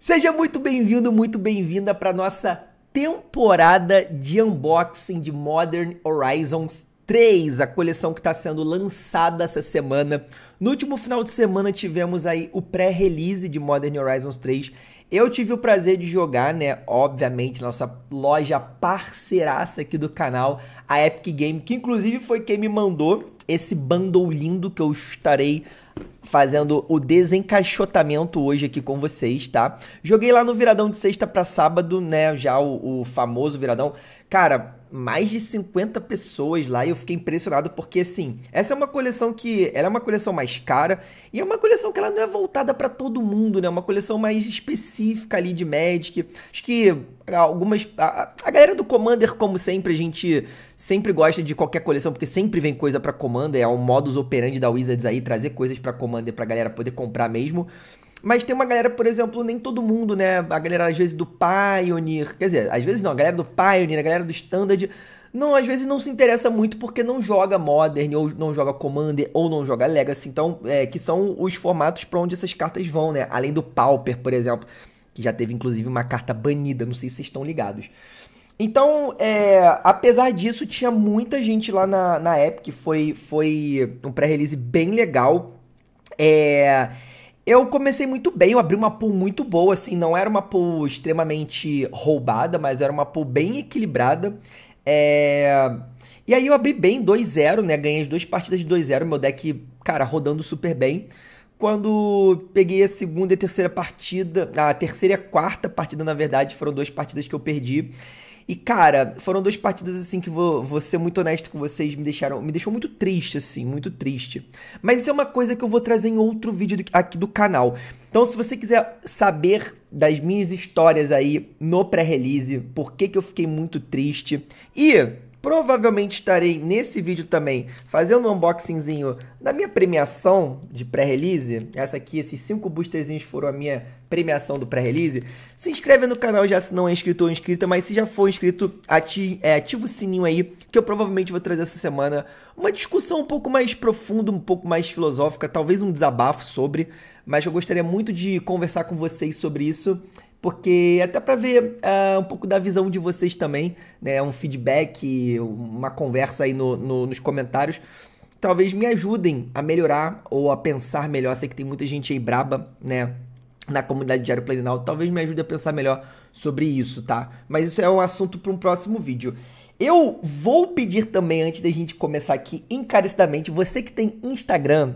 Seja muito bem-vindo, muito bem-vinda para nossa temporada de unboxing de Modern Horizons 3, a coleção que está sendo lançada essa semana. No último final de semana tivemos aí o pré-release de Modern Horizons 3. Eu tive o prazer de jogar, né? Obviamente, nossa loja parceiraça aqui do canal, a Epic Game, que inclusive foi quem me mandou esse bundle lindo que eu estarei fazendo o desencaixotamento hoje aqui com vocês, tá? Joguei lá no viradão de sexta para sábado, né? Já o, o famoso viradão. Cara, mais de 50 pessoas lá e eu fiquei impressionado porque assim, essa é uma coleção que ela é uma coleção mais cara e é uma coleção que ela não é voltada para todo mundo, né? É uma coleção mais específica ali de Magic. Acho que algumas a, a, galera do Commander, como sempre, a gente sempre gosta de qualquer coleção porque sempre vem coisa para Commander, é o um modus operandi da Wizards aí trazer coisas para Commander a galera poder comprar mesmo. Mas tem uma galera, por exemplo, nem todo mundo, né? A galera, às vezes, do Pioneer. Quer dizer, às vezes não, a galera do Pioneer, a galera do Standard. Não, às vezes não se interessa muito porque não joga Modern, ou não joga Commander, ou não joga Legacy. Então, é, que são os formatos para onde essas cartas vão, né? Além do Pauper, por exemplo, que já teve inclusive uma carta banida, não sei se vocês estão ligados. Então, é, apesar disso, tinha muita gente lá na, na Epic, foi, foi um pré-release bem legal. É eu comecei muito bem, eu abri uma pool muito boa, assim, não era uma pool extremamente roubada, mas era uma pool bem equilibrada. É... E aí eu abri bem 2-0, né? Ganhei as duas partidas de 2-0, meu deck, cara, rodando super bem. Quando peguei a segunda e terceira partida, a terceira e a quarta partida, na verdade, foram duas partidas que eu perdi. E, cara, foram duas partidas, assim, que vou, vou ser muito honesto com vocês, me deixaram. Me deixou muito triste, assim, muito triste. Mas isso é uma coisa que eu vou trazer em outro vídeo do, aqui do canal. Então, se você quiser saber das minhas histórias aí no pré-release, por que, que eu fiquei muito triste e Provavelmente estarei nesse vídeo também fazendo um unboxingzinho da minha premiação de pré-release. Essa aqui, esses cinco boosterzinhos foram a minha premiação do pré-release. Se inscreve no canal já se não é inscrito ou inscrita, mas se já for inscrito, ati é, ativa o sininho aí que eu provavelmente vou trazer essa semana uma discussão um pouco mais profunda, um pouco mais filosófica, talvez um desabafo sobre, mas eu gostaria muito de conversar com vocês sobre isso porque até para ver uh, um pouco da visão de vocês também, né, um feedback, uma conversa aí no, no, nos comentários, talvez me ajudem a melhorar ou a pensar melhor. Sei que tem muita gente aí braba, né, na comunidade Diário Planinal, talvez me ajude a pensar melhor sobre isso, tá? Mas isso é um assunto para um próximo vídeo. Eu vou pedir também, antes da gente começar aqui, encarecidamente, você que tem Instagram,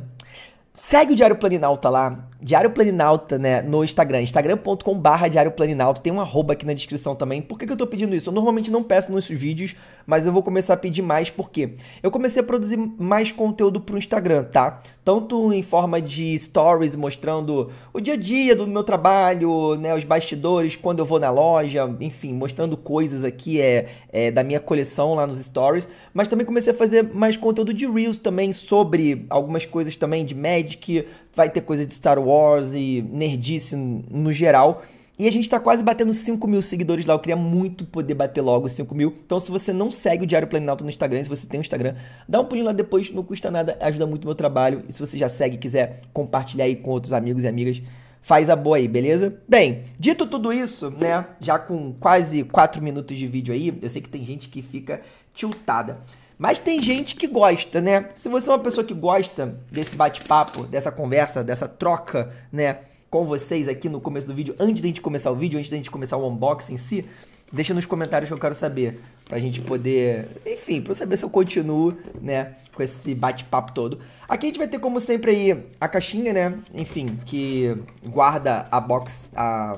segue o Diário Planinalta tá lá, Diário Planinauta, né, no Instagram, instagram.com barra Diário planinauta, tem um arroba aqui na descrição também. Por que, que eu tô pedindo isso? Eu normalmente não peço nos vídeos, mas eu vou começar a pedir mais, porque eu comecei a produzir mais conteúdo pro Instagram, tá? Tanto em forma de stories, mostrando o dia a dia do meu trabalho, né, os bastidores, quando eu vou na loja, enfim, mostrando coisas aqui é, é da minha coleção lá nos stories, mas também comecei a fazer mais conteúdo de Reels também, sobre algumas coisas também de Magic, vai ter coisa de Star Wars e nerdice no geral. E a gente tá quase batendo 5 mil seguidores lá. Eu queria muito poder bater logo 5 mil. Então, se você não segue o Diário Planalto no Instagram, se você tem um Instagram, dá um pulinho lá depois, não custa nada, ajuda muito o meu trabalho. E se você já segue quiser compartilhar aí com outros amigos e amigas, faz a boa aí, beleza? Bem, dito tudo isso, né? Já com quase 4 minutos de vídeo aí, eu sei que tem gente que fica tiltada. Mas tem gente que gosta, né? Se você é uma pessoa que gosta desse bate-papo, dessa conversa, dessa troca, né, com vocês aqui no começo do vídeo, antes da gente começar o vídeo, antes da gente começar o unboxing em si, deixa nos comentários que eu quero saber, pra gente poder, enfim, pra eu saber se eu continuo, né, com esse bate-papo todo. Aqui a gente vai ter, como sempre, aí, a caixinha, né, enfim, que guarda a box, a,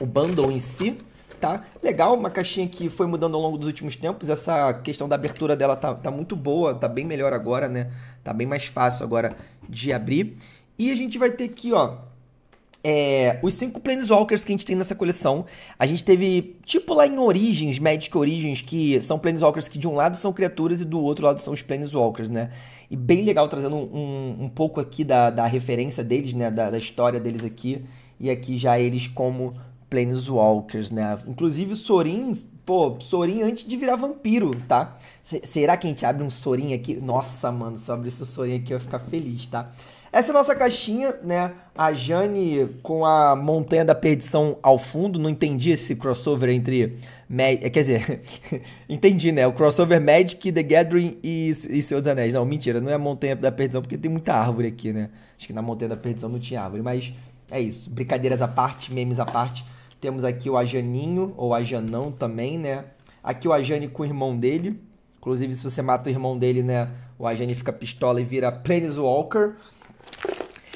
o bundle em si, tá legal, uma caixinha que foi mudando ao longo dos últimos tempos. Essa questão da abertura dela tá, tá muito boa, tá bem melhor agora, né? Tá bem mais fácil agora de abrir. E a gente vai ter aqui, ó, é, os cinco Planeswalkers que a gente tem nessa coleção. A gente teve, tipo lá em Origins, Magic Origins, que são Planeswalkers que de um lado são criaturas e do outro lado são os Planeswalkers, né? E bem legal, trazendo um, um pouco aqui da, da referência deles, né? Da, da história deles aqui. E aqui já eles como Planeswalkers, né? Inclusive o Sorin, pô, Sorin antes de virar vampiro, tá? C será que a gente abre um Sorin aqui? Nossa, mano, se eu abrir esse Sorin aqui eu ia ficar feliz, tá? Essa é a nossa caixinha, né? A Jane com a Montanha da Perdição ao fundo. Não entendi esse crossover entre. É, quer dizer, entendi, né? O crossover Magic, The Gathering e, e Senhor dos Anéis. Não, mentira, não é a Montanha da Perdição, porque tem muita árvore aqui, né? Acho que na Montanha da Perdição não tinha árvore, mas é isso. Brincadeiras à parte, memes à parte. Temos aqui o Ajaninho, ou Ajanão também, né? Aqui o Ajane com o irmão dele. Inclusive, se você mata o irmão dele, né? O Ajane fica pistola e vira Planeswalker.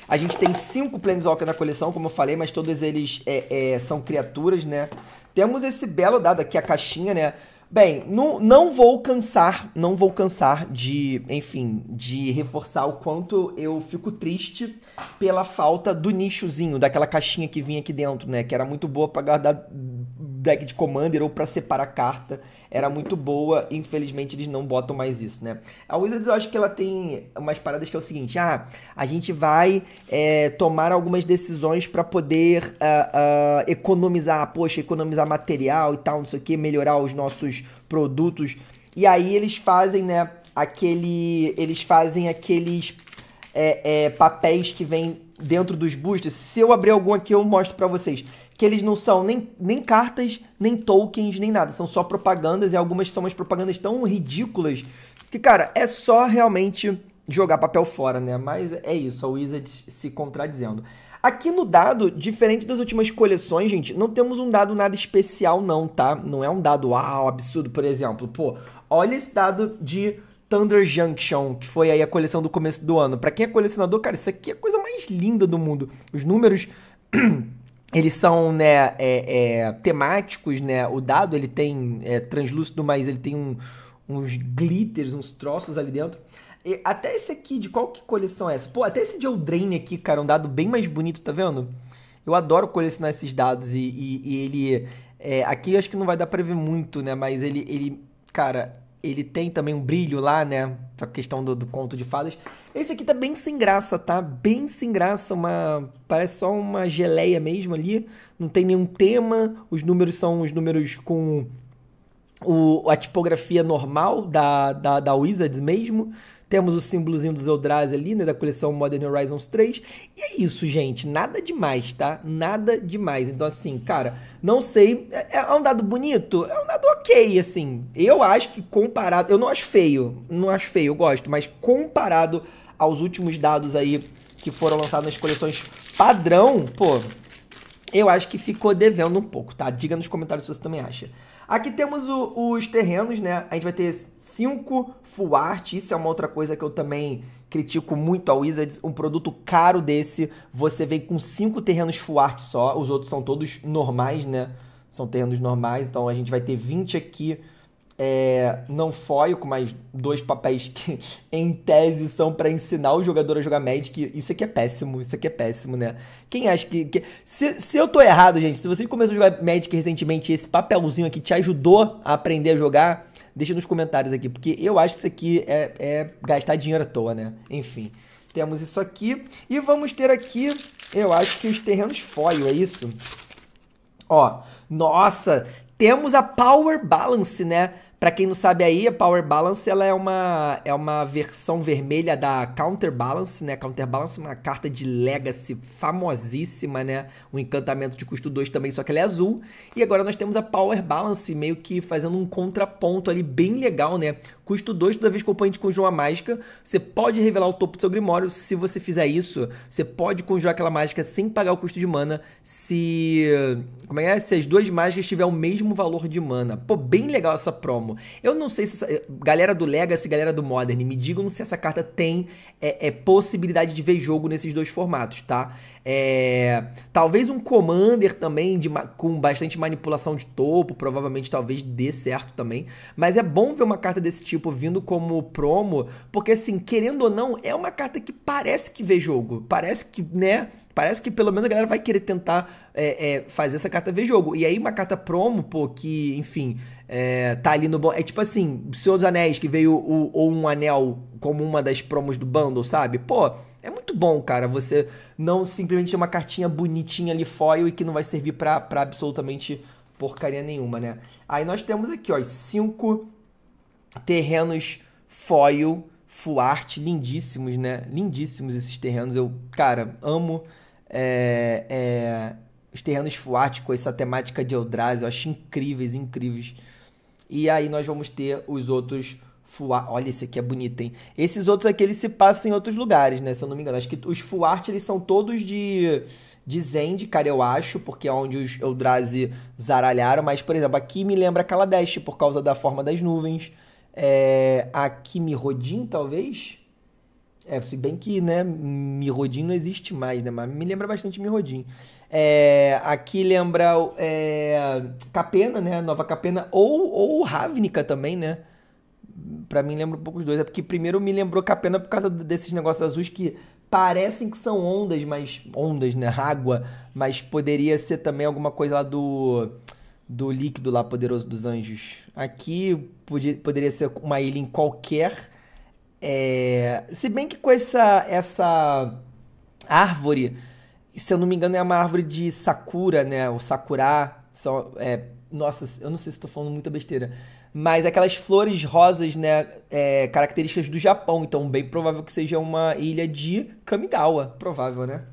A gente tem cinco Planeswalker na coleção, como eu falei, mas todos eles é, é, são criaturas, né? Temos esse belo dado aqui, a caixinha, né? Bem, não, não vou cansar, não vou cansar de, enfim, de reforçar o quanto eu fico triste pela falta do nichozinho, daquela caixinha que vinha aqui dentro, né? Que era muito boa para guardar deck de Commander ou para separar carta era muito boa. Infelizmente eles não botam mais isso, né? A Wizards eu acho que ela tem umas paradas que é o seguinte: ah, a gente vai é, tomar algumas decisões para poder uh, uh, economizar, poxa, economizar material e tal, não sei o que, melhorar os nossos produtos. E aí eles fazem, né? Aquele, eles fazem aqueles é, é, papéis que vem dentro dos boosters. Se eu abrir algum aqui, eu mostro para vocês que eles não são nem, nem cartas, nem tokens, nem nada. São só propagandas e algumas são umas propagandas tão ridículas que, cara, é só realmente jogar papel fora, né? Mas é isso, a Wizards se contradizendo. Aqui no dado, diferente das últimas coleções, gente, não temos um dado nada especial não, tá? Não é um dado uau, ah, absurdo, por exemplo. Pô, olha esse dado de Thunder Junction, que foi aí a coleção do começo do ano. Para quem é colecionador, cara, isso aqui é a coisa mais linda do mundo. Os números eles são né, é, é, temáticos, né? O dado ele tem é, translúcido, mas ele tem um, uns glitters, uns troços ali dentro. E até esse aqui, de qual que coleção é essa? Pô, até esse de Eldraine aqui, cara, um dado bem mais bonito, tá vendo? Eu adoro colecionar esses dados e, e, e ele... É, aqui acho que não vai dar pra ver muito, né? Mas ele, ele, cara, ele tem também um brilho lá, né? Essa questão do, do conto de fadas. Esse aqui tá bem sem graça, tá? Bem sem graça, uma parece só uma geleia mesmo ali, não tem nenhum tema, os números são os números com o, a tipografia normal da, da, da Wizards mesmo. Temos o símbolozinho dos Eldrazi ali, né, da coleção Modern Horizons 3. E é isso, gente, nada demais, tá? Nada demais. Então, assim, cara, não sei, é, é um dado bonito? É um dado ok, assim. Eu acho que comparado, eu não acho feio, não acho feio, eu gosto, mas comparado aos últimos dados aí que foram lançados nas coleções padrão, pô, eu acho que ficou devendo um pouco, tá? Diga nos comentários se você também acha. Aqui temos o, os terrenos, né? A gente vai ter 5 full art. Isso é uma outra coisa que eu também critico muito a Wizards. Um produto caro desse, você vem com 5 terrenos full art só. Os outros são todos normais, né? São terrenos normais. Então a gente vai ter 20 aqui é, não foio com mais dois papéis que, em tese, são para ensinar o jogador a jogar Magic. Isso aqui é péssimo, isso aqui é péssimo, né? Quem acha que. que... Se, se, eu tô errado, gente, se você começou a jogar Magic recentemente e esse papelzinho aqui te ajudou a aprender a jogar, deixa nos comentários aqui, porque eu acho que isso aqui é, é gastar dinheiro à toa, né? Enfim, temos isso aqui. E vamos ter aqui, eu acho que os terrenos foio, é isso? Ó, nossa, temos a Power Balance, né? Para quem não sabe aí, a Power Balance ela é uma é uma versão vermelha da Counterbalance, né? Counterbalance é uma carta de Legacy famosíssima, né? Um encantamento de custo 2 também, só que ela é azul. E agora nós temos a Power Balance meio que fazendo um contraponto ali bem legal, né? custo 2, toda vez que o oponente conjura uma mágica, você pode revelar o topo do seu Grimório. Se você fizer isso, você pode conjurar aquela mágica sem pagar o custo de mana se. Como é, é? Se as duas mágicas tiverem o mesmo valor de mana. Pô, bem legal essa promo. Eu não sei se. Essa... Galera do Legacy, galera do Modern, me digam se essa carta tem é, é possibilidade de ver jogo nesses dois formatos, tá? É, talvez um commander também de, com bastante manipulação de topo, provavelmente talvez dê certo também. Mas é bom ver uma carta desse tipo vindo como promo, porque assim, querendo ou não, é uma carta que parece que vê jogo. Parece que, né? Parece que pelo menos a galera vai querer tentar é, é, fazer essa carta ver jogo. E aí uma carta promo, pô, que, enfim, é, tá ali no... É tipo assim, Senhor dos Anéis, que veio o, ou um anel como uma das promos do bundle, sabe? Pô, é muito bom, cara, você não simplesmente ter uma cartinha bonitinha ali foil e que não vai servir pra, pra absolutamente porcaria nenhuma, né? Aí nós temos aqui, ó, cinco terrenos foil, full art, lindíssimos, né? Lindíssimos esses terrenos. Eu, cara, amo é, é, os terrenos full art com essa temática de Eldrazi. Eu acho incríveis, incríveis. E aí nós vamos ter os outros Fuarte. Olha, esse aqui é bonito, hein? Esses outros aqui, eles se passam em outros lugares, né? Se eu não me engano. Acho que os Fuarte, eles são todos de, de Zend, cara, eu acho, porque é onde os Eldrazi zaralharam. Mas, por exemplo, aqui me lembra Kaladesh, por causa da forma das nuvens. É, aqui Mirodin, talvez? É, se bem que, né, Mirodin não existe mais, né? Mas me lembra bastante Mirodin. É, aqui lembra é, Capena, né? Nova Capena. Ou, ou Ravnica também, né? para mim lembra um pouco os dois. É porque primeiro me lembrou Capena por causa desses negócios azuis que parecem que são ondas, mas ondas, né? Água, mas poderia ser também alguma coisa lá do do líquido lá poderoso dos anjos. Aqui podia, poderia ser uma ilha em qualquer. É... Se bem que com essa essa árvore, se eu não me engano é uma árvore de sakura, né? O sakura, só é... nossa, eu não sei se estou falando muita besteira mas aquelas flores rosas, né, é, características do Japão, então bem provável que seja uma ilha de Kamigawa, provável, né?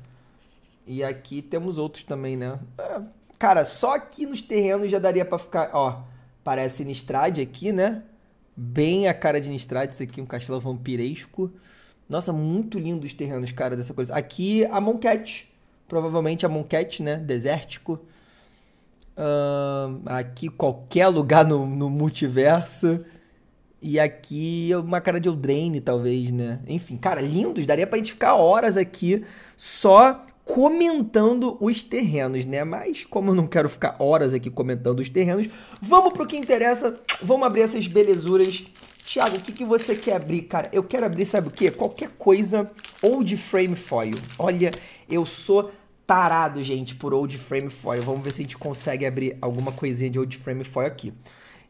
E aqui temos outros também, né? É, cara, só aqui nos terrenos já daria para ficar, ó, parece Nistrade aqui, né? Bem a cara de Nistrade, isso aqui é um castelo vampiresco. Nossa, muito lindo os terrenos, cara, dessa coisa. Aqui a Monquete, provavelmente a Monquete, né, desértico. Uh, aqui qualquer lugar no, no, multiverso. E aqui uma cara de Eldraine, talvez, né? Enfim, cara, lindos. Daria pra gente ficar horas aqui só comentando os terrenos, né? Mas como eu não quero ficar horas aqui comentando os terrenos, vamos pro que interessa. Vamos abrir essas belezuras. Thiago, o que, que você quer abrir, cara? Eu quero abrir, sabe o quê? Qualquer coisa ou de frame foil. Olha, eu sou tarado, gente, por old frame foil. Vamos ver se a gente consegue abrir alguma coisinha de old frame foil aqui.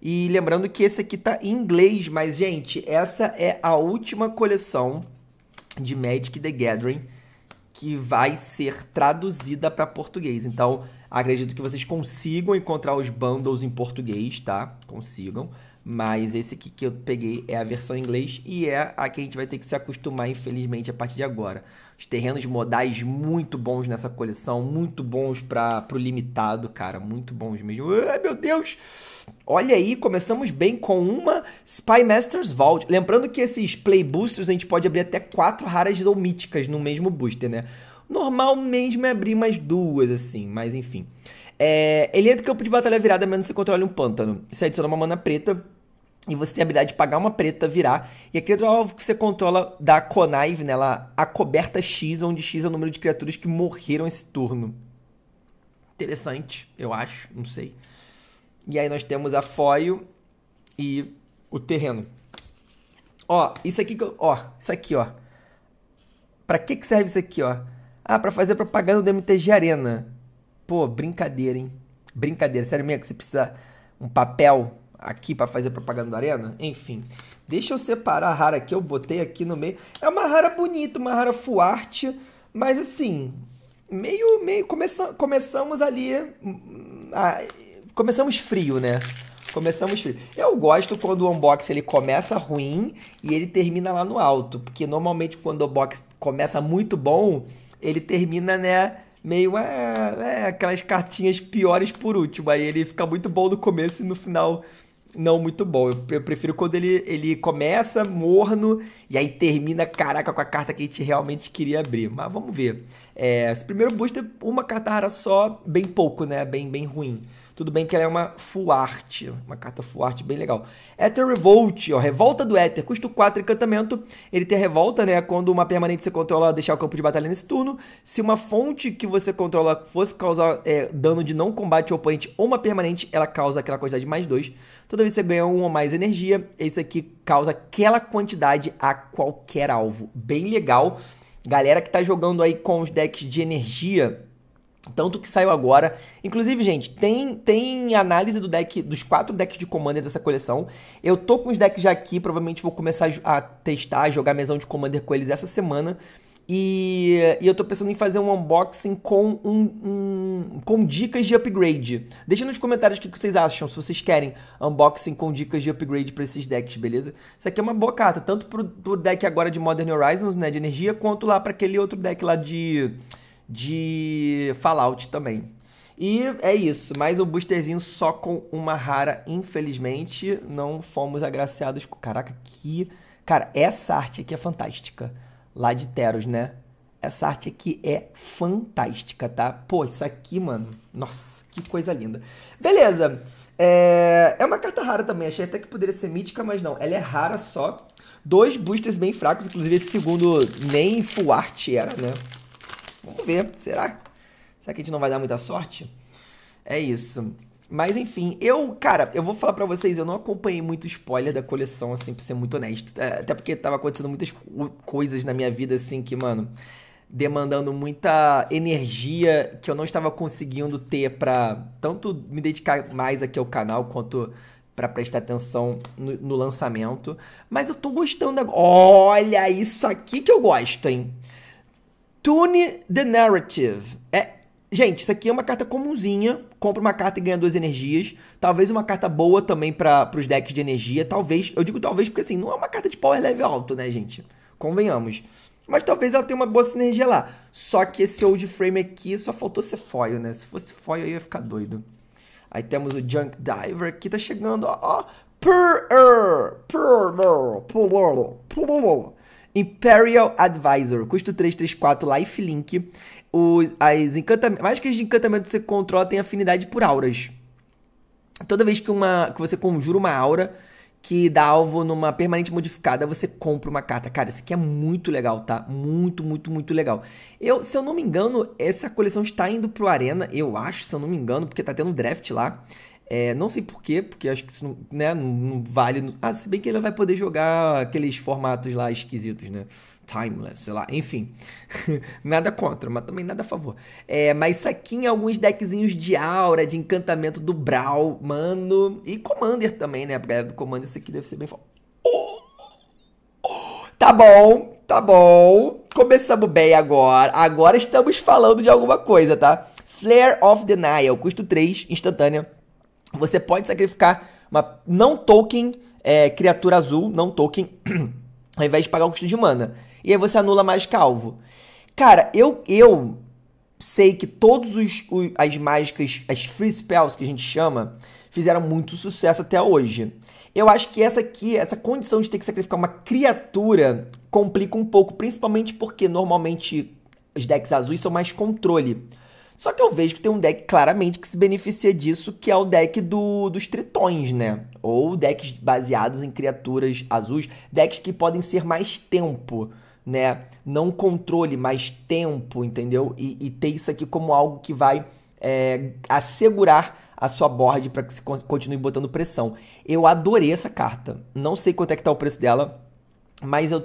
E lembrando que esse aqui tá em inglês, mas, gente, essa é a última coleção de Magic the Gathering que vai ser traduzida para português. Então, acredito que vocês consigam encontrar os bundles em português, tá? Consigam. Mas esse aqui que eu peguei é a versão em inglês e é a que a gente vai ter que se acostumar, infelizmente, a partir de agora. Os terrenos modais muito bons nessa coleção, muito bons para o limitado, cara, muito bons mesmo. Ai, meu Deus! Olha aí, começamos bem com uma Spy Masters Vault. Lembrando que esses Play Boosters a gente pode abrir até quatro raras ou míticas no mesmo booster, né? Normal mesmo é abrir mais duas, assim, mas enfim. É, ele entra no campo de batalha virada, menos você controle um pântano. Você adiciona uma mana preta e você tem a habilidade de pagar uma preta, virar. E a criatura alvo que você controla a Conive, nela a coberta X, onde X é o número de criaturas que morreram esse turno. Interessante, eu acho, não sei. E aí nós temos a foil e o terreno. Ó, isso aqui que eu, Ó, isso aqui, ó. Pra que que serve isso aqui, ó? Ah, pra fazer propaganda do MTG Arena. Pô, brincadeira, hein? Brincadeira. Sério mesmo que você precisa um papel aqui para fazer propaganda da Arena? Enfim, deixa eu separar a rara que eu botei aqui no meio. É uma rara bonita, uma rara fuarte, mas assim, meio, meio começa, começamos ali, hum, a, começamos frio, né? Começamos frio. Eu gosto quando o unbox ele começa ruim e ele termina lá no alto, porque normalmente quando o box começa muito bom, ele termina, né, meio é, é, aquelas cartinhas piores por último. Aí ele fica muito bom no começo e no final não muito bom. Eu, eu, prefiro quando ele, ele começa morno e aí termina, caraca, com a carta que a gente realmente queria abrir. Mas vamos ver. É, esse primeiro booster, uma carta rara só, bem pouco, né? Bem, bem ruim. Tudo bem que ela é uma full art, uma carta full art bem legal. Ether Revolt, ó, Revolta do Ether, custo 4 encantamento. Ele tem a revolta, né, quando uma permanente você controla deixar o campo de batalha nesse turno. Se uma fonte que você controla fosse causar é, dano de não combate ao oponente ou uma permanente, ela causa aquela quantidade de mais 2. Toda vez que você ganha uma ou mais energia, esse aqui causa aquela quantidade a qualquer alvo. Bem legal. Galera que tá jogando aí com os decks de energia, tanto que saiu agora. Inclusive, gente, tem, tem análise do deck dos quatro decks de Commander dessa coleção. Eu tô com os decks já aqui, provavelmente vou começar a testar, jogar mesão de Commander com eles essa semana. E, e, eu tô pensando em fazer um unboxing com, um, um, com dicas de upgrade. Deixa nos comentários o que vocês acham, se vocês querem unboxing com dicas de upgrade para esses decks, beleza? Isso aqui é uma boa carta, tanto pro, pro deck agora de Modern Horizons, né, de energia, quanto lá para aquele outro deck lá de, de Fallout também. E é isso, mais um boosterzinho só com uma rara, infelizmente, não fomos agraciados com... Caraca, que... Cara, essa arte aqui é fantástica lá de Teros, né? Essa arte aqui é fantástica, tá? Pô, isso aqui, mano. Nossa, que coisa linda. Beleza. É, é uma carta rara também. Achei até que poderia ser mítica, mas não. Ela é rara só. Dois boosters bem fracos. Inclusive, esse segundo nem full art era, né? Vamos ver. Será? Será que a gente não vai dar muita sorte? É isso. Mas enfim, eu, cara, eu vou falar para vocês, eu não acompanhei muito spoiler da coleção, assim, pra ser muito honesto. É, até porque tava acontecendo muitas coisas na minha vida, assim, que, mano, demandando muita energia que eu não estava conseguindo ter pra tanto me dedicar mais aqui ao canal, quanto para prestar atenção no, no, lançamento. Mas eu tô gostando agora. Olha isso aqui que eu gosto, hein? Tune the Narrative. É Gente, isso aqui é uma carta comumzinha. Compra uma carta e ganha duas energias. Talvez uma carta boa também para os decks de energia. Talvez, eu digo talvez porque assim, não é uma carta de power level alto, né, gente? Convenhamos. Mas talvez ela tenha uma boa sinergia lá. Só que esse old frame aqui só faltou ser foil, né? Se fosse foil, eu ia ficar doido. Aí temos o Junk Diver aqui, tá chegando, ó. Imperial Advisor, custo 334, lifelink os, as encantamentos. Mais que os encantamentos que você controla tem afinidade por auras. Toda vez que, uma, que você conjura uma aura que dá alvo numa permanente modificada, você compra uma carta. Cara, isso aqui é muito legal, tá? Muito, muito, muito legal. Eu, se eu não me engano, essa coleção está indo pro Arena, eu acho, se eu não me engano, porque tá tendo draft lá. É, não sei porquê, porque acho que isso não, né, não, não vale. Ah, se bem que ele vai poder jogar aqueles formatos lá esquisitos, né? Timeless, sei lá, enfim. nada contra, mas também nada a favor. É, mas saquinha alguns deckzinhos de aura, de encantamento do Brawl, mano. E Commander também, né? A galera do Commander, isso aqui deve ser bem forte. Oh! Oh! Tá bom, tá bom. Começamos bem agora. Agora estamos falando de alguma coisa, tá? Flare of Denial, custo 3, instantânea. Você pode sacrificar uma não token é, criatura azul, não token, ao invés de pagar o custo de mana e aí você anula mais calvo. Cara, eu, eu sei que todos os, os, as mágicas, as free spells que a gente chama, fizeram muito sucesso até hoje. Eu acho que essa aqui, essa condição de ter que sacrificar uma criatura, complica um pouco, principalmente porque normalmente os decks azuis são mais controle. Só que eu vejo que tem um deck claramente que se beneficia disso, que é o deck do, dos tritões, né? Ou decks baseados em criaturas azuis, decks que podem ser mais tempo né? Não controle, mas tempo, entendeu? E, e ter isso aqui como algo que vai é, assegurar a sua board para que você continue botando pressão. Eu adorei essa carta. Não sei quanto é que tá o preço dela, mas eu,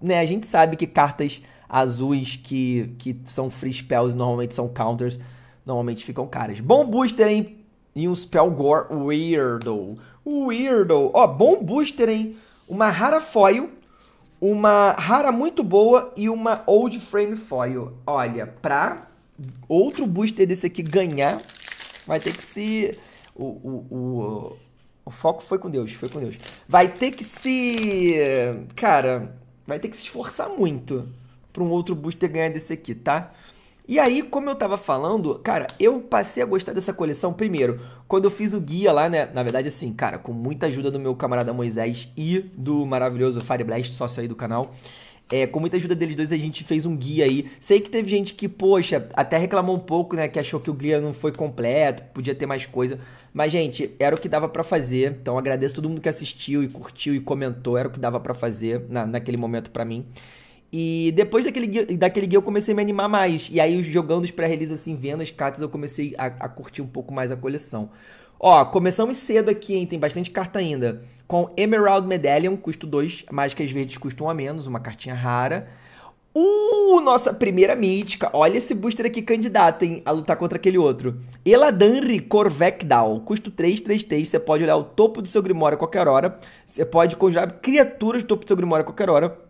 né, a gente sabe que cartas azuis que, que são free spells, normalmente são counters, normalmente ficam caras. Bom booster, hein? E um spell gore weirdo. Weirdo. Ó, bom booster, hein? Uma rara foil uma rara muito boa e uma old frame foil. Olha, pra outro booster desse aqui ganhar, vai ter que se... O, o, o, o foco foi com Deus, foi com Deus. Vai ter que se... Cara, vai ter que se esforçar muito pra um outro booster ganhar desse aqui, tá? E aí, como eu tava falando, cara, eu passei a gostar dessa coleção primeiro, quando eu fiz o guia lá, né? Na verdade, assim, cara, com muita ajuda do meu camarada Moisés e do maravilhoso Fireblast, sócio aí do canal. É, com muita ajuda deles dois, a gente fez um guia aí. Sei que teve gente que, poxa, até reclamou um pouco, né? Que achou que o guia não foi completo, podia ter mais coisa. Mas, gente, era o que dava para fazer. Então, agradeço todo mundo que assistiu e curtiu e comentou. Era o que dava para fazer na, naquele momento para mim. E depois daquele guia, daquele guia eu comecei a me animar mais. E aí, jogando os pré-releases assim, vendo as cartas, eu comecei a, a, curtir um pouco mais a coleção. Ó, começamos cedo aqui, hein? Tem bastante carta ainda. Com Emerald Medallion, custo 2. Mágicas verdes custam um a menos, uma cartinha rara. Uh, nossa primeira mítica. Olha esse booster aqui candidato, hein? A lutar contra aquele outro. Eladanri Corvecdal. Custo 3, 3, 3. Você pode olhar o topo do seu Grimório a qualquer hora. Você pode conjurar criaturas do topo do seu Grimório a qualquer hora.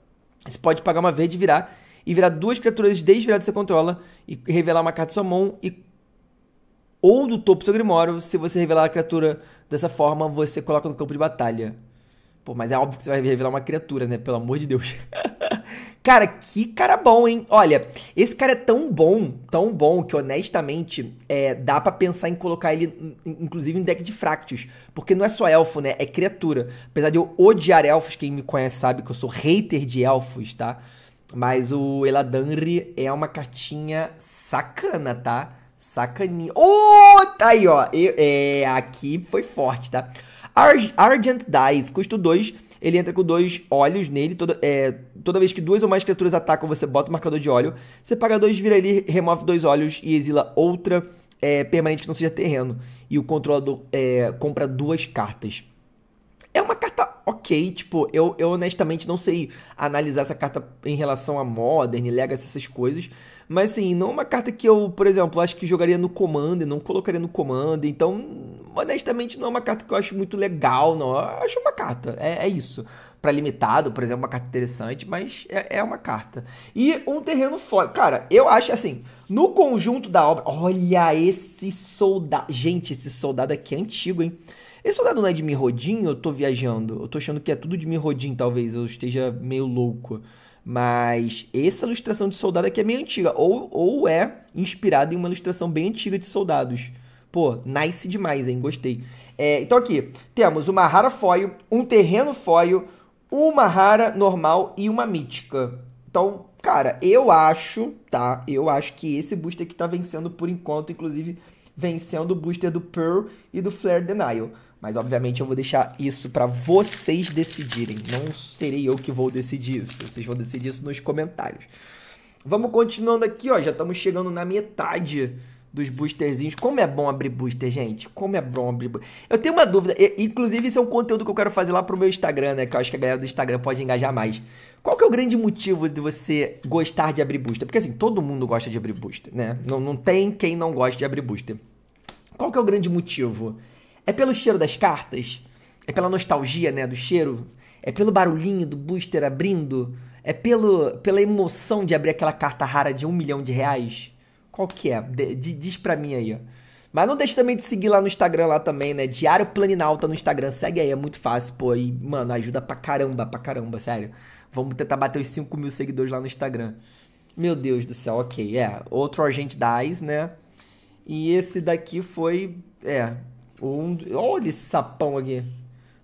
Você pode pagar uma verde e virar, e virar duas criaturas desviradas que você controla, e revelar uma carta de sua mão, e ou do topo do seu grimório, se você revelar a criatura dessa forma, você coloca no campo de batalha. Pô, mas é óbvio que você vai revelar uma criatura, né? Pelo amor de Deus. Cara, que cara bom, hein? Olha, esse cara é tão bom, tão bom, que honestamente é, dá para pensar em colocar ele, inclusive, em deck de Fractus. Porque não é só elfo, né? É criatura. Apesar de eu odiar elfos, quem me conhece sabe que eu sou hater de elfos, tá? Mas o Eladanri é uma cartinha sacana, tá? Sacaninha. Oh, tá aí, ó. Eu, é, aqui foi forte, tá? Ar Argent Dice, custo 2 ele entra com dois olhos nele. Toda, é, toda vez que duas ou mais criaturas atacam, você bota o marcador de óleo. Você paga dois, vira ali, remove dois olhos e exila outra é, permanente que não seja terreno. E o controlador é, compra duas cartas. É uma carta ok, tipo, eu, eu honestamente não sei analisar essa carta em relação a Modern, Legacy, essas coisas. Mas assim, não é uma carta que eu, por exemplo, acho que jogaria no Commander, não colocaria no Commander. Então, honestamente, não é uma carta que eu acho muito legal, não. Eu acho uma carta, é, é isso. Para limitado, por exemplo, uma carta interessante, mas é, é uma carta. E um terreno fora. Cara, eu acho assim, no conjunto da obra. Olha esse soldado. Gente, esse soldado aqui é antigo, hein? Esse soldado não é de Mirrodin? Eu tô viajando. Eu tô achando que é tudo de Mirrodin, talvez. Eu esteja meio louco. Mas essa ilustração de soldado aqui é meio antiga, ou, ou é inspirada em uma ilustração bem antiga de soldados. Pô, nice demais, hein? Gostei. É, então aqui, temos uma rara foil, um terreno foil, uma rara normal e uma mítica. Então, cara, eu acho, tá? Eu acho que esse booster aqui tá vencendo por enquanto, inclusive vencendo o booster do Pearl e do Flare Denial. Mas obviamente eu vou deixar isso para vocês decidirem. Não serei eu que vou decidir isso. Vocês vão decidir isso nos comentários. Vamos continuando aqui, ó. Já estamos chegando na metade dos boosterzinhos. Como é bom abrir booster, gente. Como é bom abrir booster. Eu tenho uma dúvida. Inclusive, isso é um conteúdo que eu quero fazer lá pro meu Instagram, né? Que eu acho que a galera do Instagram pode engajar mais. Qual que é o grande motivo de você gostar de abrir booster? Porque assim, todo mundo gosta de abrir booster, né? Não, não tem quem não gosta de abrir booster. Qual que é o grande motivo? É pelo cheiro das cartas? É pela nostalgia, né, do cheiro? É pelo barulhinho do booster abrindo? É pelo, pela emoção de abrir aquela carta rara de um milhão de reais? Qual que é? De, de, diz pra mim aí, ó. Mas não deixe também de seguir lá no Instagram lá também, né? Diário Planinalta no Instagram. Segue aí, é muito fácil, pô. E, mano, ajuda pra caramba, pra caramba, sério. Vamos tentar bater os 5 mil seguidores lá no Instagram. Meu Deus do céu, ok. É, outro Argent Dice, né? E esse daqui foi... É, um, olha esse sapão aqui.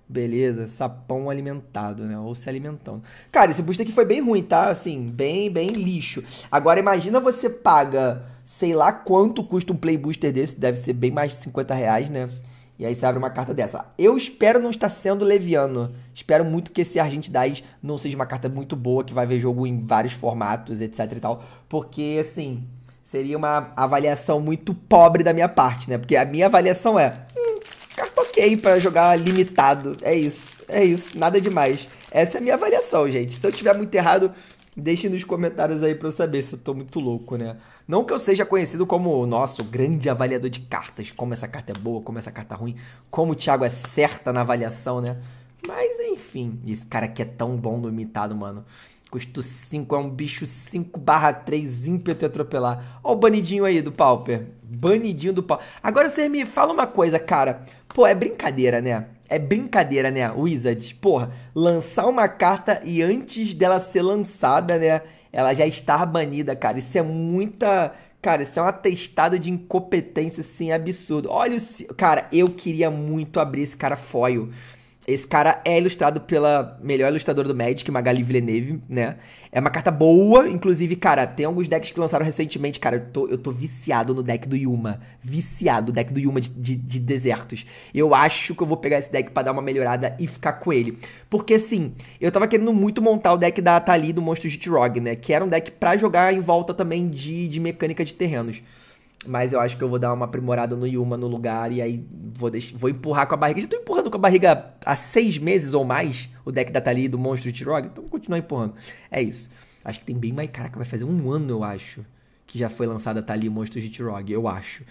Beleza, sapão alimentado, né? Ou se alimentando. Cara, esse booster aqui foi bem ruim, tá? Assim, bem, bem lixo. Agora imagina você paga, sei lá quanto custa um play booster desse, deve ser bem mais de 50 reais, né? E aí você abre uma carta dessa. Eu espero não estar sendo leviano. Espero muito que esse Argent 10 não seja uma carta muito boa, que vai ver jogo em vários formatos, etc e tal. Porque, assim, seria uma avaliação muito pobre da minha parte, né? Porque a minha avaliação é. Hum, carta ok pra jogar limitado. É isso. É isso. Nada demais. Essa é a minha avaliação, gente. Se eu tiver muito errado, deixe nos comentários aí pra eu saber se eu tô muito louco, né? Não que eu seja conhecido como, o nosso grande avaliador de cartas. Como essa carta é boa, como essa carta é ruim. Como o Thiago é certa na avaliação, né? Mas enfim, esse cara aqui é tão bom no limitado, mano. Custo 5, é um bicho 5 barra 3, ímpeto e atropelar. Ó o banidinho aí do Pauper. Banidinho do Pauper. Agora você me fala uma coisa, cara. Pô, é brincadeira, né? É brincadeira, né? Wizards, porra, lançar uma carta e antes dela ser lançada, né? Ela já estar banida, cara. Isso é muita... Cara, isso é um atestado de incompetência, assim, absurdo. Olha o... Cara, eu queria muito abrir esse cara foil. Esse cara é ilustrado pela melhor ilustradora do Magic, Magali Villeneuve, né? É uma carta boa, inclusive, cara, tem alguns decks que lançaram recentemente, cara, eu tô, eu tô viciado no deck do Yuma. Viciado, deck do Yuma de, de, de desertos. Eu acho que eu vou pegar esse deck para dar uma melhorada e ficar com ele. Porque, assim, eu tava querendo muito montar o deck da Atali do Monstro Jitrog, né? Que era um deck para jogar em volta também de, de mecânica de terrenos. Mas eu acho que eu vou dar uma aprimorada no Yuma no lugar e aí vou, vou empurrar com a barriga. Já tô empurrando com a barriga há seis meses ou mais o deck da Thalia do Monstro de Tiroga, então vou continuar empurrando. É isso. Acho que tem bem mais. Caraca, vai fazer um ano, eu acho, que já foi lançada a Thalia Monstro de Tiroga, eu acho.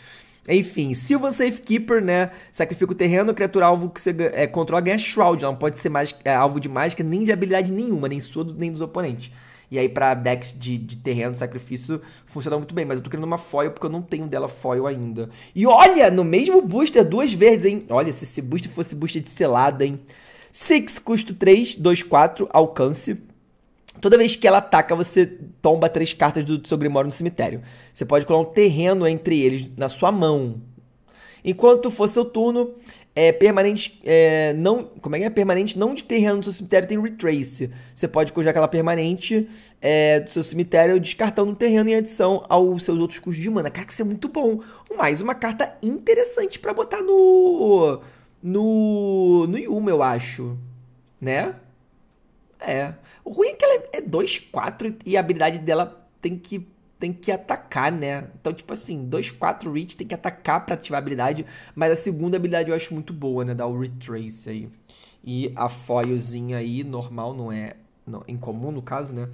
Enfim, Sylvan Safekeeper, né? Sacrifica o terreno, criatura alvo que você é, controla ganha Shroud. Ela não pode ser mais, é, alvo de mágica nem de habilidade nenhuma, nem sua nem dos oponentes. E aí para decks de, de terreno, sacrifício, funciona muito bem. Mas eu tô querendo uma foil porque eu não tenho dela foil ainda. E olha, no mesmo booster, duas verdes, hein? Olha, se esse booster fosse booster de selada, hein? Six, custo 3, 2, 4, alcance. Toda vez que ela ataca, você tomba três cartas do seu Grimório no cemitério. Você pode colar um terreno entre eles na sua mão. Enquanto for seu turno, é, permanente é, não. Como é que é? Permanente não de terreno do seu cemitério tem retrace. Você pode cojar aquela permanente é, do seu cemitério descartando o terreno em adição aos seus outros custos de mana. Cara, que isso é muito bom. Mais uma carta interessante para botar no. No. No Yuma, eu acho. Né? É. O ruim é que ela é 2-4 e a habilidade dela tem que tem que atacar, né? Então, tipo assim, 2, 4 reach tem que atacar pra ativar a habilidade. Mas a segunda habilidade eu acho muito boa, né? Da o Retrace aí. E a foilzinha aí, normal, não é não, incomum no caso, né?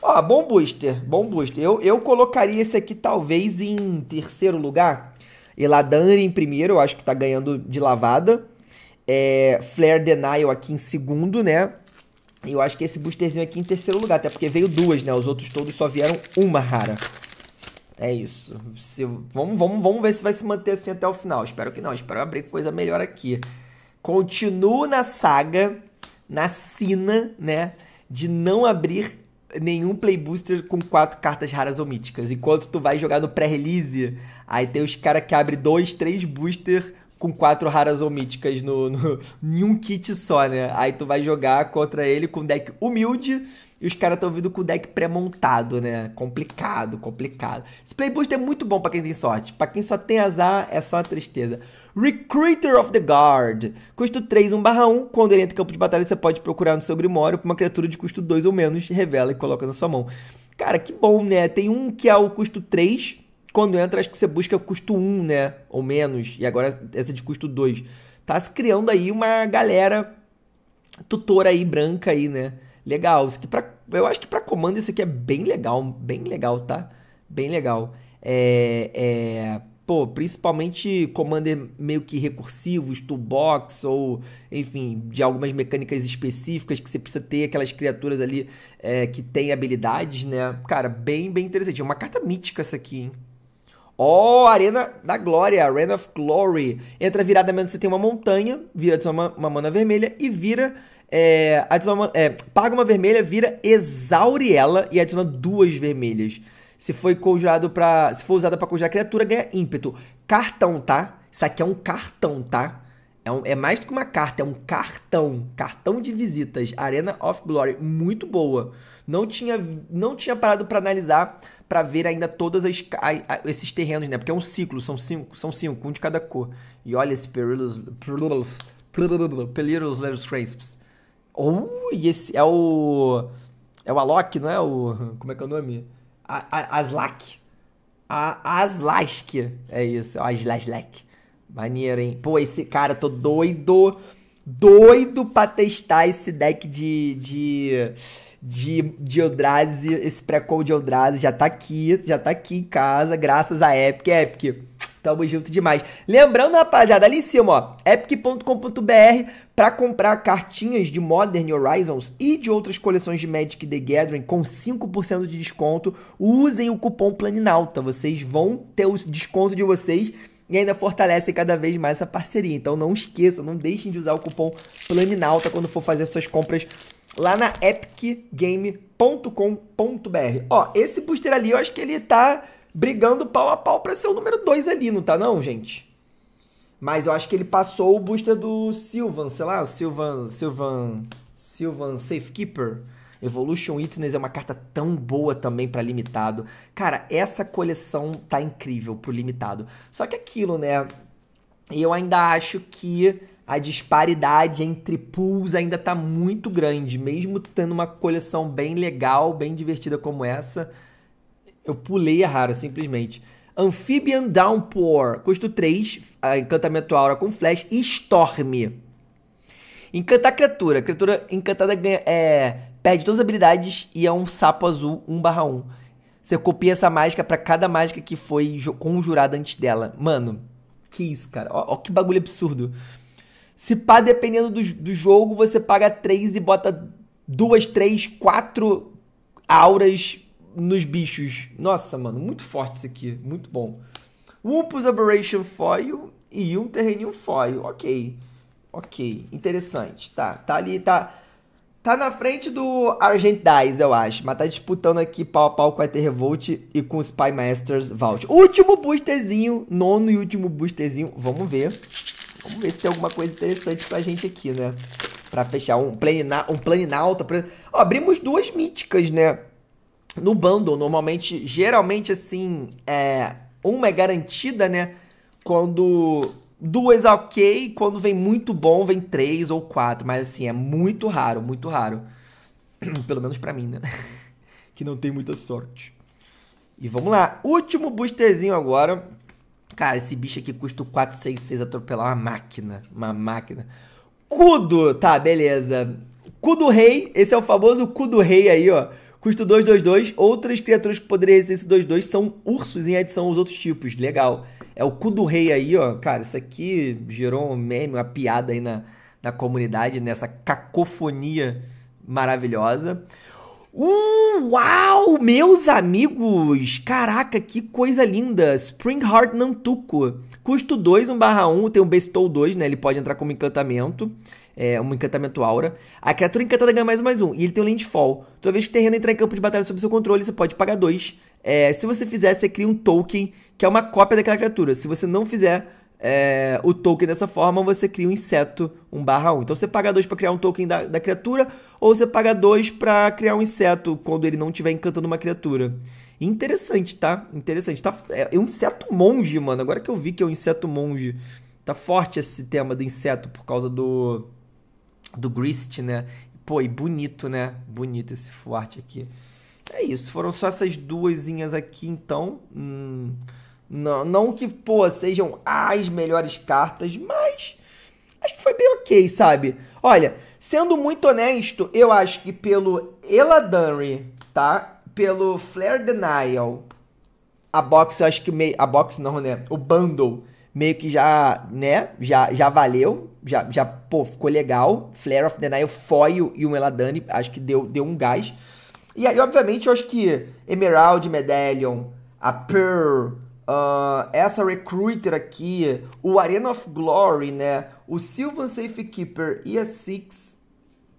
Ó, bom booster, bom booster. Eu, eu colocaria esse aqui talvez em terceiro lugar. Eladane em primeiro, eu acho que tá ganhando de lavada. É, Flare Denial aqui em segundo, né? E eu acho que esse boosterzinho aqui em terceiro lugar, até porque veio duas, né? Os outros todos só vieram uma rara. É isso. Se, vamos, vamos, vamos ver se vai se manter assim até o final. Espero que não. Espero abrir coisa melhor aqui. Continuo na saga, na sina, né? De não abrir nenhum play booster com quatro cartas raras ou míticas. Enquanto tu vai jogar no pré-release, aí tem os caras que abrem dois, três booster com quatro raras ou míticas no, no, em um kit só, né? Aí tu vai jogar contra ele com deck humilde e os caras estão vindo com deck pré-montado, né? Complicado, complicado. Esse boost é muito bom para quem tem sorte. Para quem só tem azar, é só uma tristeza. Recruiter of the Guard. Custo 3, 1/1. Quando ele entra em campo de batalha, você pode procurar no seu grimório por uma criatura de custo 2 ou menos, revela e coloca na sua mão. Cara, que bom, né? Tem um que é o custo 3, quando entra, acho que você busca custo 1, né? Ou menos. E agora essa é de custo 2. Tá se criando aí uma galera tutora aí, branca aí, né? Legal. Isso aqui pra, eu acho que para comando isso aqui é bem legal. Bem legal, tá? Bem legal. É, é, pô, principalmente commander meio que recursivos, toolbox ou, enfim, de algumas mecânicas específicas que você precisa ter aquelas criaturas ali é, que têm habilidades, né? Cara, bem, bem interessante. É uma carta mítica essa aqui, hein? Ó, oh, Arena da Glória, Arena of Glory. Entra virada menos você tem uma montanha, vira adiciona uma, mana vermelha e vira. É, adiciona uma, é, paga uma vermelha, vira exaure ela e adiciona duas vermelhas. Se foi conjurado para, se for usada para conjurar criatura, ganha ímpeto. Cartão, tá? Isso aqui é um cartão, tá? É, um, é, mais do que uma carta, é um cartão. Cartão de visitas. Arena of Glory. Muito boa. Não tinha, não tinha parado para analisar, para ver ainda todos esses terrenos, né? Porque é um ciclo, são cinco, são cinco, um de cada cor. E olha esse Perilous. Perilous. Perilous Letters Crisps. Oh, e esse é o. É o Alok, não é? O. Como é que é o nome? A, a, Aslak. A, Aslask. É isso, Aslaslak. Maneiro, hein? Pô, esse cara, tô doido, doido pra testar esse deck de. de. de, de Eldrazi, esse pré-call de Eldrazi. Já tá aqui, já tá aqui em casa, graças a Epic. Epic, tamo junto demais. Lembrando, rapaziada, ali em cima, ó, epic.com.br para comprar cartinhas de Modern Horizons e de outras coleções de Magic the Gathering com 5% de desconto. Usem o cupom Planinalta, vocês vão ter o desconto de vocês e ainda fortalece cada vez mais essa parceria. Então não esqueçam, não deixem de usar o cupom Planinalta quando for fazer suas compras lá na epicgame.com.br. Ó, esse booster ali, eu acho que ele tá brigando pau a pau para ser o número 2 ali, não tá não, gente? Mas eu acho que ele passou o booster do Silvan, sei lá, o Silvan, Silvan, Silvan Safekeeper. Evolution Witness é uma carta tão boa também para limitado. Cara, essa coleção tá incrível pro limitado. Só que aquilo, né? Eu ainda acho que a disparidade entre pools ainda tá muito grande, mesmo tendo uma coleção bem legal, bem divertida como essa. Eu pulei a rara, simplesmente. Amphibian Downpour, custo 3, encantamento aura com flash e Storm. Encantar criatura. Criatura encantada ganha é, perde todas as habilidades e é um sapo azul 1/1. Você copia essa mágica para cada mágica que foi conjurada antes dela. Mano, que isso, cara? Ó, ó que bagulho absurdo. Se pá, dependendo do, do jogo, você paga 3 e bota duas, três, quatro auras nos bichos. Nossa, mano, muito forte isso aqui. Muito bom. Wumpus Aberration Foil e um terreninho foil. Ok. Ok. Interessante. Tá. Tá ali, tá. Tá na frente do Argentize, eu acho. Mas tá disputando aqui pau a pau com a terrevolt Revolt e com o Spy Masters Vault. Último boosterzinho, nono e último boosterzinho. Vamos ver. Vamos ver se tem alguma coisa interessante pra gente aqui, né? Pra fechar um, planina, um planinalta. Pra... Ó, abrimos duas míticas, né? No bundle, normalmente, geralmente assim, é... Uma é garantida, né? Quando Duas é ok, quando vem muito bom, vem três ou quatro, mas assim, é muito raro, muito raro. Pelo menos para mim, né? que não tem muita sorte. E vamos lá, último boosterzinho agora. Cara, esse bicho aqui custa 466 atropelar uma máquina, uma máquina. Cudo, tá, beleza. Cudo Rei, esse é o famoso Cudo Rei aí, ó. dois 222. Outras criaturas que poderiam ser esse 22 são ursos em adição aos outros tipos. Legal. É o cu do rei aí, ó. Cara, isso aqui gerou um meme, uma piada aí na, na comunidade, nessa cacofonia maravilhosa. Uh, uau, meus amigos! Caraca, que coisa linda! Spring Heart Nantuco. Custo 2, 1 barra 1, tem um Bestow 2, né? Ele pode entrar como encantamento é, um encantamento aura. A criatura encantada ganha mais um, mais um. E ele tem o um landfall. Toda vez que o terreno entrar em campo de batalha sob seu controle, você pode pagar dois. É, se você fizer, você cria um token, que é uma cópia daquela criatura. Se você não fizer é, o token dessa forma, você cria um inseto 1 barra 1. Então você paga dois para criar um token da, da criatura, ou você paga dois para criar um inseto quando ele não estiver encantando uma criatura. Interessante, tá? Interessante. Tá, é, é, um inseto monge, mano. Agora que eu vi que é um inseto monge. Tá forte esse tema do inseto por causa do do Grist, né? Pô, e bonito, né? Bonito esse forte aqui. É isso, foram só essas duasinhas aqui, então. Hum, não, não que, pô, sejam as melhores cartas, mas acho que foi bem ok, sabe? Olha, sendo muito honesto, eu acho que pelo Eladanry, tá? Pelo Flare Denial, a box eu acho que meio... A box não, né? O bundle meio que já, né, já, já valeu, já, já pô, ficou legal. Flare of the Nile, Foil e o Eladani, acho que deu, deu um gás. E aí, obviamente, eu acho que Emerald Medallion, a Pearl, uh, essa Recruiter aqui, o Arena of Glory, né, o Sylvan Safekeeper e a Six.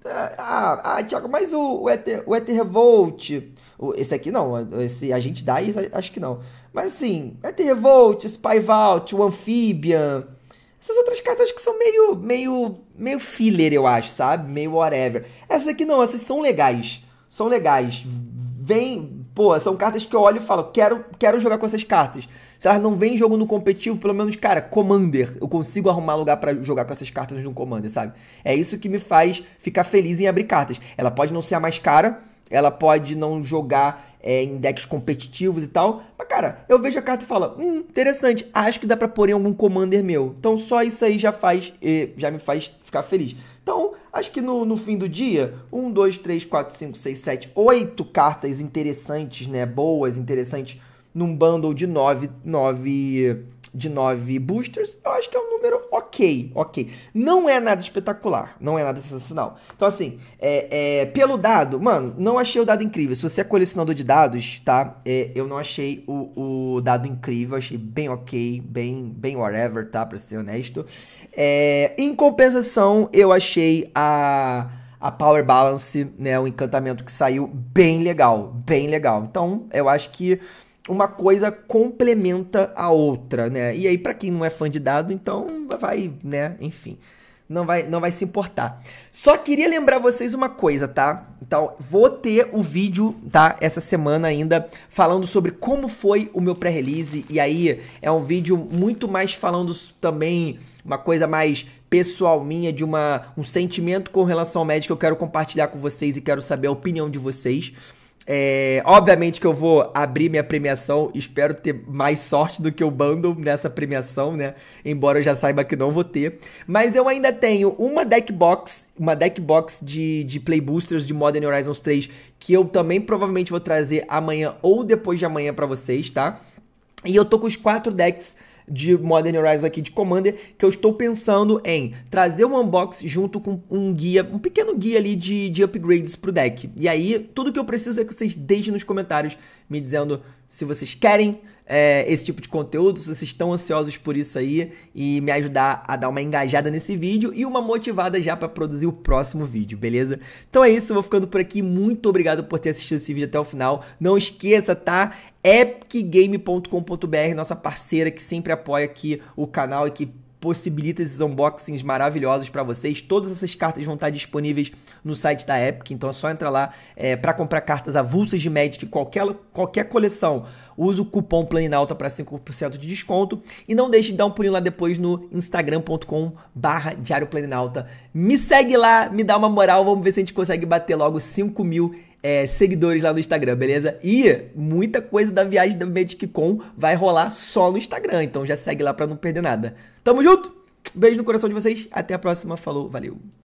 Ah, ah, ah Thiago, mas o, o, ET, o ET Revolt. O, esse aqui não, esse a gente dá, acho que não. Mas assim, vai ter Revolt, vault, o Amphibian. Essas outras cartas que são meio, meio, meio filler, eu acho, sabe? Meio whatever. Essas aqui não, essas são legais. São legais. Vem, pô, são cartas que eu olho e falo, quero, quero jogar com essas cartas. Se elas não vêm jogo no competitivo, pelo menos, cara, Commander, eu consigo arrumar lugar para jogar com essas cartas no Commander, sabe? É isso que me faz ficar feliz em abrir cartas. Ela pode não ser a mais cara, ela pode não jogar é, em decks competitivos e tal. Mas, cara, eu vejo a carta e falo, hum, interessante, acho que dá pra pôr em algum commander meu. Então só isso aí já faz, já me faz ficar feliz. Então, acho que no, no fim do dia, 1, 2, 3, 4, 5, 6, 7, 8 cartas interessantes, né? Boas, interessantes, num bundle de 9, 9 de 9 boosters, eu acho que é um número ok, ok. Não é nada espetacular, não é nada sensacional. Então, assim, é, é, pelo dado, mano, não achei o dado incrível. Se você é colecionador de dados, tá? É, eu não achei o, o, dado incrível, achei bem ok, bem, bem whatever, tá? Pra ser honesto. É, em compensação, eu achei a a Power Balance, né, o encantamento que saiu bem legal, bem legal. Então, eu acho que uma coisa complementa a outra, né? E aí para quem não é fã de dado, então vai, né, enfim, não vai não vai se importar. Só queria lembrar vocês uma coisa, tá? Então, vou ter o vídeo, tá, essa semana ainda falando sobre como foi o meu pré-release e aí é um vídeo muito mais falando também uma coisa mais pessoal minha, de uma, um sentimento com relação ao médico que eu quero compartilhar com vocês e quero saber a opinião de vocês. É, obviamente que eu vou abrir minha premiação, espero ter mais sorte do que o bundle nessa premiação, né? Embora eu já saiba que não vou ter. Mas eu ainda tenho uma deck box, uma deck box de, de play boosters de Modern Horizons 3, que eu também provavelmente vou trazer amanhã ou depois de amanhã para vocês, tá? E eu tô com os quatro decks de Modern Horizons aqui de Commander, que eu estou pensando em trazer um unbox junto com um guia, um pequeno guia ali de, de upgrades pro deck. E aí, tudo que eu preciso é que vocês deixem nos comentários me dizendo se vocês querem é, esse tipo de conteúdo, se vocês estão ansiosos por isso aí e me ajudar a dar uma engajada nesse vídeo e uma motivada já para produzir o próximo vídeo, beleza? Então é isso, vou ficando por aqui. Muito obrigado por ter assistido esse vídeo até o final. Não esqueça, tá? epicgame.com.br, nossa parceira que sempre apoia aqui o canal e que possibilita esses unboxings maravilhosos para vocês. Todas essas cartas vão estar disponíveis no site da Epic, então é só entrar lá é, para comprar cartas avulsas de Magic, qualquer, qualquer coleção. Usa o cupom Planinalta para 5% de desconto e não deixe de dar um pulinho lá depois no instagram.com barra diário Me segue lá, me dá uma moral, vamos ver se a gente consegue bater logo 5 mil é, seguidores lá no Instagram, beleza? E muita coisa da viagem da MedicCon vai rolar só no Instagram, então já segue lá para não perder nada. Tamo junto! Beijo no coração de vocês, até a próxima, falou, valeu!